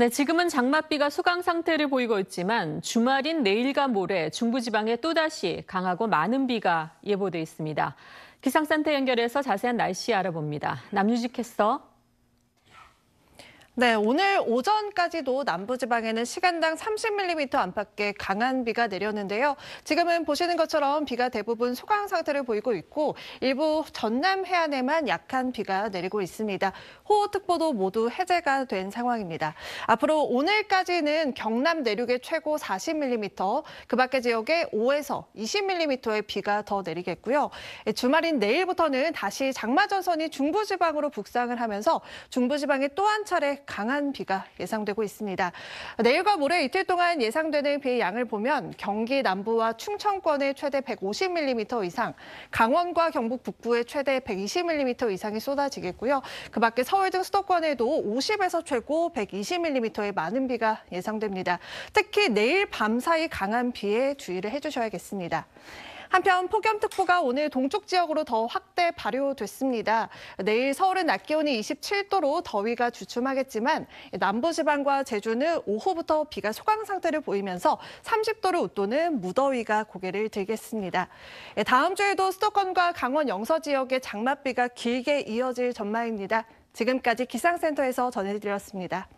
네, 지금은 장맛비가 수강 상태를 보이고 있지만 주말인 내일과 모레 중부지방에 또다시 강하고 많은 비가 예보돼 있습니다. 기상센터 연결해서 자세한 날씨 알아봅니다. 남유지 캐스터. 네, 오늘 오전까지도 남부지방에는 시간당 30mm 안팎의 강한 비가 내렸는데요. 지금은 보시는 것처럼 비가 대부분 소강 상태를 보이고 있고 일부 전남 해안에만 약한 비가 내리고 있습니다. 호우특보도 모두 해제가 된 상황입니다. 앞으로 오늘까지는 경남 내륙에 최고 40mm, 그 밖의 지역에 5에서 20mm의 비가 더 내리겠고요. 예, 주말인 내일부터는 다시 장마전선이 중부지방으로 북상을 하면서 중부지방에 또 한 차례 강한 비가 예상되고 있습니다. 내일과 모레 이틀 동안 예상되는 비의 양을 보면 경기 남부와 충청권에 최대 150mm 이상, 강원과 경북 북부에 최대 120mm 이상이 쏟아지겠고요. 그 밖에 서울 등 수도권에도 50에서 최고 120mm의 많은 비가 예상됩니다. 특히 내일 밤 사이 강한 비에 주의를 해주셔야겠습니다. 한편 폭염특보가 오늘 동쪽 지역으로 더 확대 발효됐습니다. 내일 서울은 낮 기온이 27도로 더위가 주춤하겠지만 남부지방과 제주는 오후부터 비가 소강 상태를 보이면서 30도를 웃도는 무더위가 고개를 들겠습니다. 예, 다음 주에도 수도권과 강원 영서 지역에 장맛비가 길게 이어질 전망입니다. 지금까지 기상센터에서 전해드렸습니다.